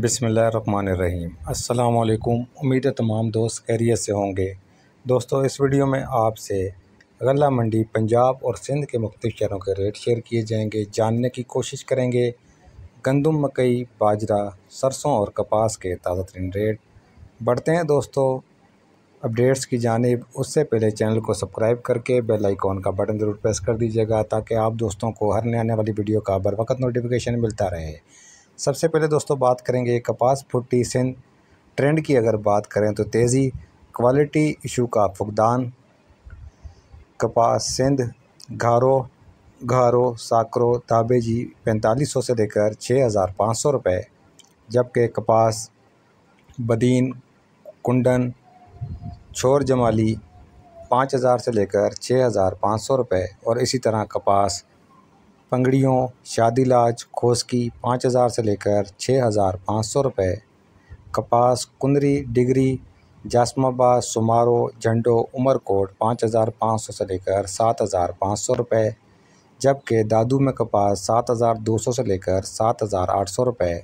बिसमीम अल्लाम उम्मीद है तमाम दोस्त खैरियत से होंगे दोस्तों इस वीडियो में आपसे गला मंडी पंजाब और सिंध के मुख्तु शहरों के रेट शेयर किए जाएंगे जानने की कोशिश करेंगे गंदम मकई बाजरा सरसों और कपास के ताज़ा तरीन रेट बढ़ते हैं दोस्तों अपडेट्स की जानब उससे पहले चैनल को सब्सक्राइब करके बेल आइकॉन का बटन ज़रूर प्रेस कर दीजिएगा ताकि आप दोस्तों को हर नए आने वाली वीडियो का बर वक्त नोटिफिकेशन मिलता रहे सबसे पहले दोस्तों बात करेंगे कपास फुट्टी सिंध ट्रेंड की अगर बात करें तो तेज़ी क्वालिटी इशू का फुकदान कपास सिंध घारो घारो साकरो ताबेजी पैंतालीस सौ से लेकर छः हज़ार पाँच सौ रुपये जबकि कपास बदीन कुंडन छोर जमाली पाँच हज़ार से लेकर छः हज़ार पाँच सौ रुपये और इसी तरह कपास पंगड़ियों शादी खोस खोसकी पाँच हज़ार से लेकर छः हज़ार पाँच सौ रुपये कपास कुंदरी डिगरी जासमाबाद सुमारो झंडो उमरकोट पाँच हज़ार पाँच सौ से लेकर सात हज़ार पाँच सौ रुपये जबकि दादू में कपास सात हज़ार दो सौ से लेकर सात हज़ार आठ सौ रुपये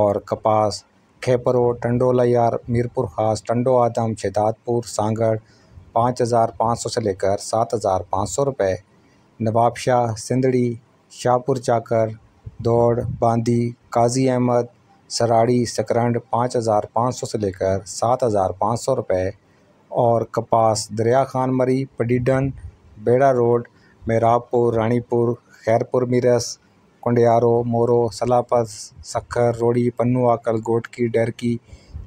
और कपास खेपरो टंडोला यार मीरपुर खास टंडो आदम शहदादपुर सांगढ़ पाँच हज़ार पाँच सौ से लेकर सात हज़ार पाँच सौ रुपये नवाब शाह सिंधड़ी शाहपुर चाकर दौड़ बांदी काजी अहमद सराड़ी सकरंड पाँच हज़ार पाँच सौ से लेकर सात हज़ार पाँच सौ रुपये और कपास दरिया खान मरी पडीडन बेड़ा रोड मेरापुर रानीपुर खैरपुर मीरस कुंडियारो मोरो सलापत सखर रोड़ी पन्नू आकल गोटकी डरकी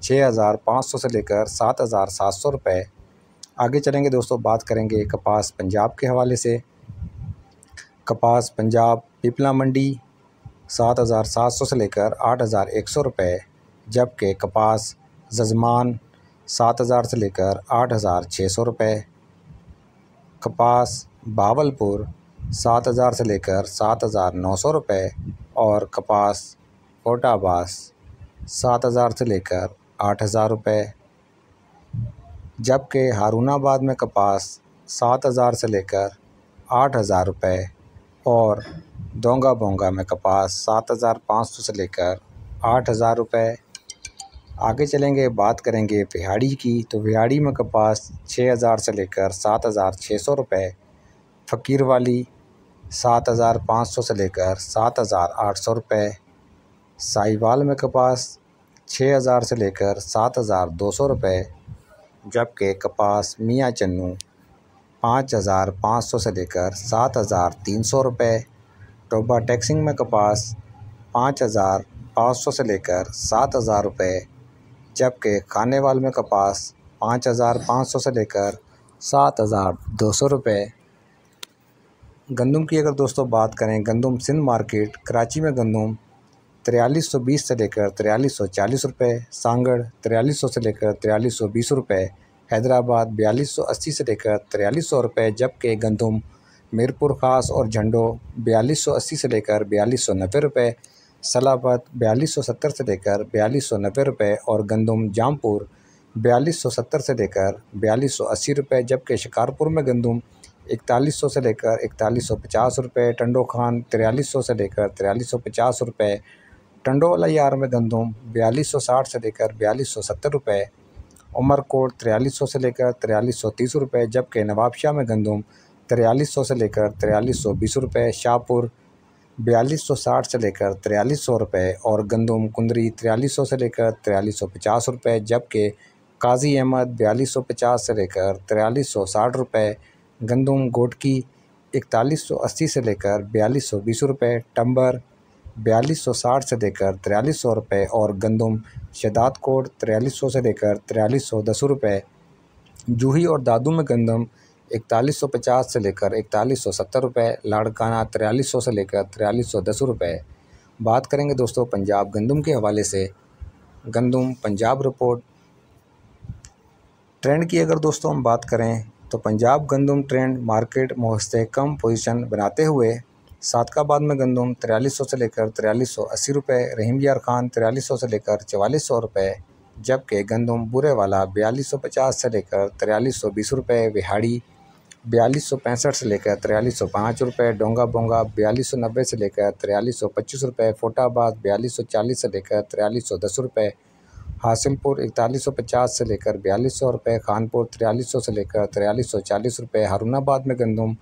छः हज़ार पाँच सौ से लेकर सात हज़ार सात सौ रुपये आगे चलेंगे दोस्तों बात करेंगे कपास पंजाब के हवाले से कपास पंजाब पिपला मंडी सात हज़ार सात सौ से लेकर आठ हज़ार एक सौ रुपये जबकि कपास जजमान सात हज़ार से लेकर आठ हज़ार छः सौ रुपये कपास बावलपुर सात हज़ार से लेकर सात हज़ार नौ सौ रुपये और कपास कोटाबास सात हज़ार से लेकर आठ हज़ार रुपये जबकि हारूनाबाद में कपास सात हज़ार से लेकर आठ हज़ार रुपये और दोंगा बोंगा में कपास सात हज़ार पाँच सौ से लेकर आठ हज़ार रुपये आगे चलेंगे बात करेंगे बिहाड़ी की तो बिहाड़ी में कपास छः हज़ार से लेकर सात हज़ार छः सौ रुपये फ़कीर वाली सात हज़ार पाँच सौ से लेकर सात हज़ार आठ सौ रुपये साहिवाल में कपास छः हज़ार से लेकर सात हज़ार दो सौ रुपये जबकि कपास मियाँ चन्नू पाँच हज़ार पाँच सौ से लेकर सात हज़ार तीन सौ रुपये टोबा टैक्सिंग में कपास पाँच हज़ार पाँच सौ से लेकर सात हज़ार रुपये जबकि खाने वाल में कपास पाँच हज़ार पाँच सौ से लेकर सात हज़ार दो सौ रुपये गंदम की अगर दोस्तों बात करें गंदम सिंध मार्केट कराची में गंदम तिरयालीस सौ बीस से लेकर तिरयालीस सौ चालीस रुपये सांगड़ तिरयालीस सौ से लेकर तिरयालीस सौ बीस रुपये हैदराबाद बयालीस सौ अस्सी से लेकर तिरयालीस सौ रुपये जबकि गंदम मीरपुर ख़ास और झंडो बयालीस सौ अस्सी से लेकर बयालीस सौ नब्बे रुपये सलाबत बयालीस सौ सत्तर से लेकर बयालीस सौ नब्बे रुपये और गंदम जामपुर बयालीस सौ सत्तर से लेकर बयालीस सौ अस्सी रुपये जबकि शिकारपुर में गंदम इकतालीस सौ से लेकर इकतालीस सौ पचास रुपये टंडो खान तिरयालीस सौ से लेकर तिरयालीस सौ पचास रुपये टंडो यार में गंदम बयालीस सौ साठ से लेकर बयालीस सौ सत्तर रुपये उमरकोट तिरयालीस सौ से लेकर तिरयालीस सौ तीस रुपये जबकि नवाबशाह में गंदम तिरयालीस सौ से लेकर तिरयालीस सौ बीस रुपये शाहपुर बयालीस सौ साठ से लेकर तिरयालीस सौ रुपये और गंदम कुंदरी तिरयालीस सौ से लेकर तिरयालीस सौ पचास रुपये जबकि काजी अहमद बयालीस सौ पचास से लेकर तिरयालीस सौ साठ रुपये गंदम गोटकी इकतालीस सौ अस्सी से लेकर बयालीस सौ बीस रुपये टम्बर बयालीस सौ साठ से लेकर तिरयालीस सौ रुपये और गंदम शदात कोड तिरयालीस सौ से लेकर तिरयालीस सौ दस रुपये जूही और दादू में गंदम इकतालीस सौ पचास से लेकर इकतालीस सौ सत्तर रुपये लाड़काना तिरयालीस सौ से लेकर तिरयालीस सौ दस रुपये बात करेंगे दोस्तों पंजाब गंदम के हवाले से गंदम पंजाब रिपोर्ट ट्रेंड की अगर दोस्तों हम बात करें तो पंजाब गंदम ट्रेंड मार्केट मोहस्ते कम पोजीशन बनाते हुए सादकाबाद में गंदम तिरालीस सौ से लेकर तिरालीस सौ अस्सी रुपये रहीम यार खान तिरालीस सौ से लेकर चवालीस सौ रुपये जबकि गंदम बुरे वाला बयालीस सौ पचास से लेकर तिरालीस सौ बीस रुपये विहाड़ी बयालीस सौ पैंसठ से लेकर तिरालीस सौ पाँच रुपये डोंगा बोंगा बयालीस सौ नब्बे से लेकर तिरालीस सौ पच्चीस रुपये फोटाबाद बयालीस सौ चालीस से लेकर तिरालीस सौ दस रुपये हासिलपुर इकतालीस सौ पचास से लेकर बयालीस सौ रुपये खानपुर तिरालीस सौ से लेकर तिरालीस सौ चालीस रुपये हरूणाबाद में गंदम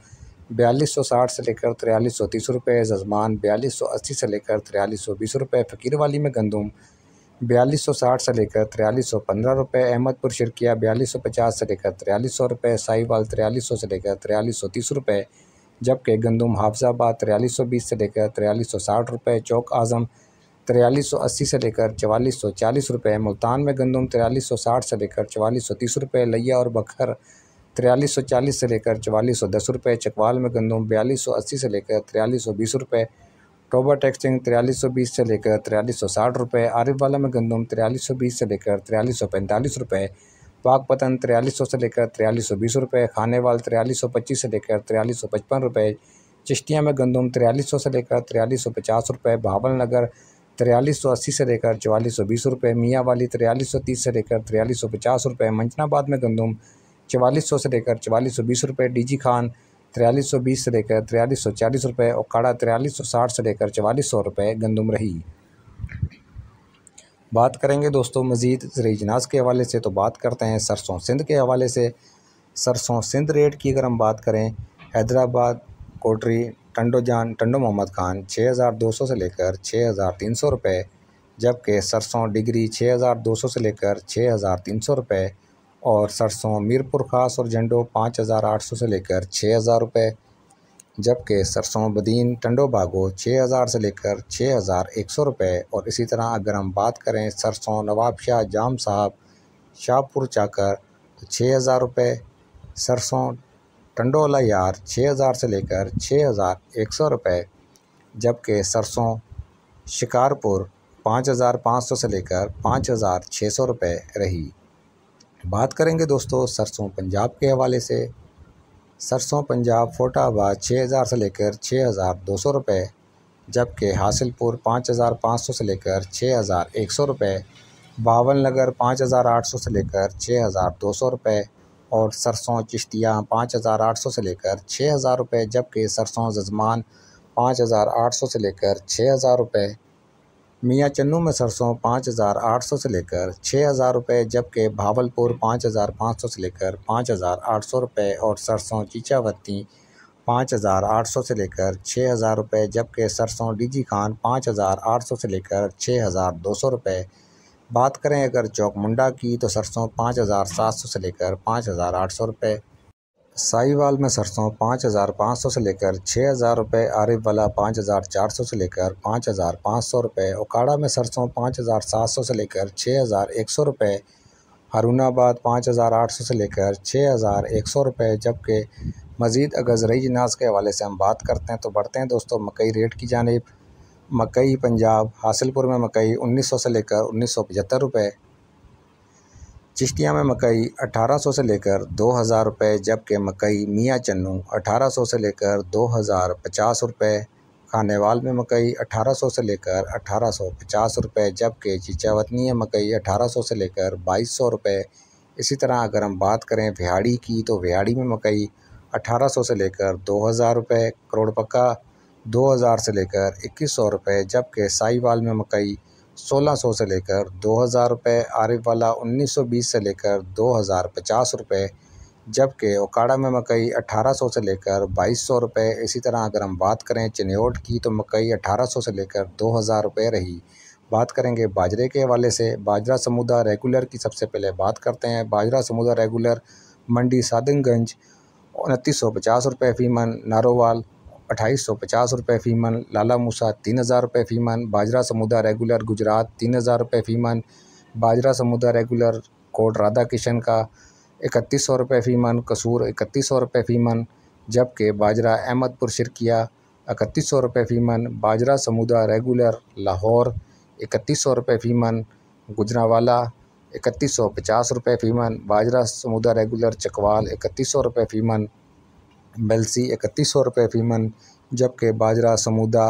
बयालीस सौ साठ से लेकर तिरयालीस सौ तीस रुपये जजमान बयालीस सौ अस्सी से लेकर तिरयालीस सौ बीस रुपये फ़कीर वाली में गंदम बयालीस सौ साठ से लेकर तिरयालीस सौ पंद्रह रुपये अहमदपुर शिरकिया बयालीस सौ पचास से लेकर तिरयालीस सौ रुपये साहिवाल तिरयालीस सौ से लेकर तिरयालीस सौ तीस रुपये जबकि गंदम हाफजाबाद तिरयालीस सौ बीस से लेकर तिरयालीस सौ साठ रुपये चौक आज़म तिरयालीस सौ अस्सी से लेकर चवालीस सौ चालीस रुपये मुल्तान में गंदम तिरयालीस सौ साठ से लेकर चवालीस सौ तीस रुपये लिया और बखर तिरयालीस सौ चालीस से लेकर चवालीस सौ दस रुपये चकवाल में गंदम बयालीस सौ अस्सी से लेकर तिरयालीस सौ बीस रुपये टोबर टेक्सटिंग तिरयालीस सौ बीस से लेकर तिरयालीस सौ साठ रुपये आरिफवाला में गंदम तिरयालीस सौ बीस से लेकर तिरयालीस सौ पैंतालीस रुपये पाकपतन तिरयालीस सौ से लेकर तिरयालीस सौ बीस रुपये खानेवाल तिरयालीस सौ पच्चीस से लेकर तिरयालीस सौ पचपन रुपये चिश्तियाँ में गंदम तिरयालीस सौ से लेकर तिरयालीस सौ पचास रुपये भावल नगर तिरयालीस सौ अस्सी से लेकर चवालीस सौ बीस रुपये मियाँ वाली तिरयालीस सौ तीस से लेकर तिरयालीस सौ पचास रुपये मंचनाबाद में गंदम चवालीस सौ से लेकर चवालीस सौ बीस रुपये डी जी खान तिरयालीस सौ बीस से लेकर तिरयालीस सौ चालीस रुपये और काड़ा तिरयालीस सौ साठ से लेकर चवालीस सौ रुपये गंदम रही बात करेंगे दोस्तों मज़ीद जरिए जनाज के हवाले से तो बात करते हैं सरसों सिंध के हवाले से सरसों सिंध रेट की अगर हम बात करें हैदराबाद कोटरी टंडो जान टंडो मोहम्मद खान छः हज़ार दो सौ से लेकर छः हज़ार तीन सौ रुपये जबकि सरसों डिग्री छः हज़ार दो सौ से लेकर छः हज़ार तीन सौ रुपये और सरसों मीरपुर ख़ास और झंडो पाँच हज़ार आठ सौ से लेकर छः हज़ार रुपये जबकि सरसों बदीन टंडो बागो छः हज़ार से लेकर छः हज़ार एक सौ रुपये और इसी तरह अगर हम बात करें सरसों नवाब शाह जाम साहब शाहपुर चाकर तो छः हज़ार रुपये सरसों टंडोला यार छः हज़ार से लेकर छः हज़ार एक सौ रुपये जबकि सरसों शिकारपुर पाँच हज़ार पाँच सौ से लेकर पाँच हज़ार छः सौ रुपये रही बात करेंगे दोस्तों सरसों पंजाब के हवाले से सरसों पंजाब फोटाबाद छः हज़ार से लेकर छः हज़ार दो सौ रुपये जबकि हासिलपुर पाँच हज़ार पाँच सौ से लेकर छः हज़ार एक सौ रुपये बावन नगर पाँच हज़ार आठ सौ से लेकर छः हज़ार दो सौ रुपये और सरसों चिश्तियाँ पाँच हज़ार आठ सौ से लेकर छः हज़ार रुपये जबकि सरसों जजमान पाँच हज़ार आठ सौ से लेकर छः हज़ार रुपये मियाँ चन्नू में सरसों पाँच हज़ार आठ सौ से लेकर छः हज़ार रुपये जबकि भावलपुर पाँच हज़ार पाँच सौ से लेकर पाँच हज़ार आठ सौ रुपये और सरसों चीचावती पाँच हज़ार आठ सौ से लेकर छः हज़ार रुपये जबकि सरसों डीजी खान पाँच हज़ार आठ सौ से लेकर छः हज़ार दो सौ रुपये बात करें अगर चौक मुंडा की तो सरसों पाँच हज़ार सात सौ से लेकर पाँच हज़ार आठ सौ रुपये साहिवाल में सरसों पाँच हज़ार पाँच सौ से लेकर छः हज़ार रुपये वाला पाँच हज़ार चार सौ से लेकर पाँच हज़ार पाँच सौ रुपये ओकाड़ा में सरसों पाँच हज़ार सात सौ से लेकर छः हज़ार एक सौ रुपये हरूणाबाद पाँच हज़ार आठ सौ से लेकर छः हज़ार एक सौ रुपये जबकि मज़ीद अगर जरिए जनाज के हवाले से हम बात करते हैं तो बढ़ते हैं दोस्तों मकई रेट की जानब मकई पंजाब हासिलपुर में मकई उन्नीस सौ से लेकर उन्नीस सौ पचहत्तर रुपये चिश्तिया में मकई 1800 से लेकर 2000 रुपये जबकि मकई मियाँ चन्नू 1800 से लेकर 2050 रुपये खानेवाल में मकई 1800 से लेकर 1850 रुपये जबकि चिचावतनी मकई 1800 से लेकर 2200 रुपये इसी तरह अगर हम बात करें विहाड़ी की तो विहाड़ी में मकई 1800 से लेकर 2000 रुपये करोड़पक्का दो से लेकर सौ रुपये जबकि साईवाल में मकई 1600 से लेकर 2000 रुपये आरिफ वाला 1920 से लेकर 2050 रुपये जबकि ओकाड़ा में मकई 1800 से लेकर 2200 रुपये इसी तरह अगर हम बात करें चनेट की तो मकई 1800 से लेकर 2000 रुपये रही बात करेंगे बाजरे के हवाले से बाजरा समुदा रेगुलर की सबसे पहले बात करते हैं बाजरा समुदा रेगुलर मंडी सादनगंज उनतीस सौ पचास रुपये फीमन नारोवाल अट्ठाईस सौ पचास रुपये फ़ीमन लाला मूसा तीन हज़ार रुपये फ़ीमन बाजरा समुदा रेगुलर गुजरात तीन हज़ार रुपये फ़ीमन बाजरा समुदा रेगुलर कोट राधा किशन का इकतीस सौ रुपये फ़ीमन कसूर इकतीस सौ रुपये फ़ीमन जबकि बाजरा अहमदपुर शिरकिया इकतीस सौ रुपये फ़ीमन बाजरा समुदा रेगुलर लाहौर इकतीस सौ रुपये फ़ीमन गुजरावाला इकतीस सौ पचास रुपये फ़ीमन बाजरा समुदा रेगुलर चकवाल इकतीस सौ रुपये फ़ीमन बेलसी इकतीस सौ रुपये फ़ी मन जबकि बाजरा समूदा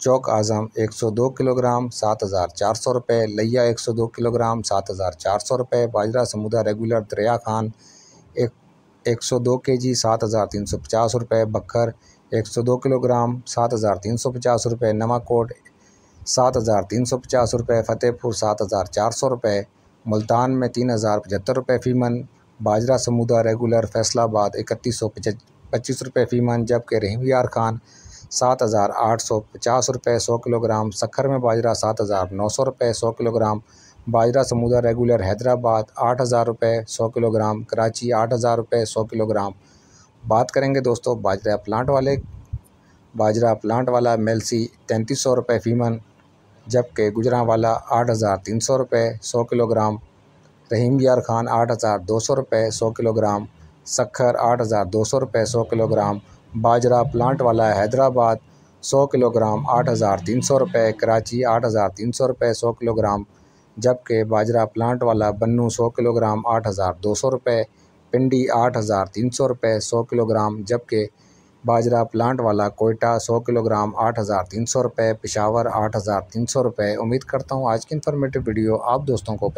चौक आज़म एक सौ दो किलोग्राम सात हज़ार चार सौ रुपये लिया एक सौ दो किलोग्राम सात हज़ार चार सौ रुपये बाजरा समूदा रेगुलर दरिया खान एक एक सौ दो के जी सात हज़ार तीन सौ पचास रुपये बखर एक सौ दो किलोग्राम सात हज़ार तीन सौ पचास रुपये नवाकोट सात हज़ार तीन सौ पचास रुपये फ़तेहपुर सात हज़ार चार सौ रुपये मुल्तान में तीन हज़ार पचहत्तर रुपये फ़ीमन बाजरा समूदा रेगुलर फैसलाबाद इकतीस सौ पच्चीस रुपये फ़ी मन जबकि रहीम यार खान सात हज़ार आठ सौ पचास रुपये सौ किलोग्राम सखर में बाजरा सात हज़ार नौ सौ रुपये सौ किलोग्राम बाजरा समूदा रेगुलर हैदराबाद आठ हज़ार रुपये सौ किलोग्राम कराची आठ हज़ार रुपये सौ किलोग्राम बात करेंगे दोस्तों बाजरा प्लांट वाले बाजरा प्लांट वाला मेलसी तैंतीस सौ रुपये फीमन जबकि गुजरा वाला आठ हज़ार तीन सौ रुपये सौ किलोग्राम रहीम यार खान आठ हज़ार दो सौ रुपये सौ किलोग्राम सक्खर आठ हज़ार दो सौ रुपये सौ किलोग्राम बाजरा प्लांट वाला हैदराबाद सौ किलोग्राम आठ हज़ार तीन सौ रुपये कराची आठ हज़ार तीन सौ रुपये सौ किलोग्राम जबकि बाजरा प्लांट वाला बन्नू सौ किलोग्राम आठ हज़ार दो सौ रुपये पिंडी आठ हज़ार तीन सौ रुपये सौ किलोग्राम जबकि बाजरा प्लांट वाला कोयटा सौ किलोग्राम आठ हज़ार तीन सौ रुपये पिशावर आठ हज़ार तीन सौ रुपये उम्मीद करता हूँ आज की इन्फॉर्मेटिव वीडियो आप दोस्तों को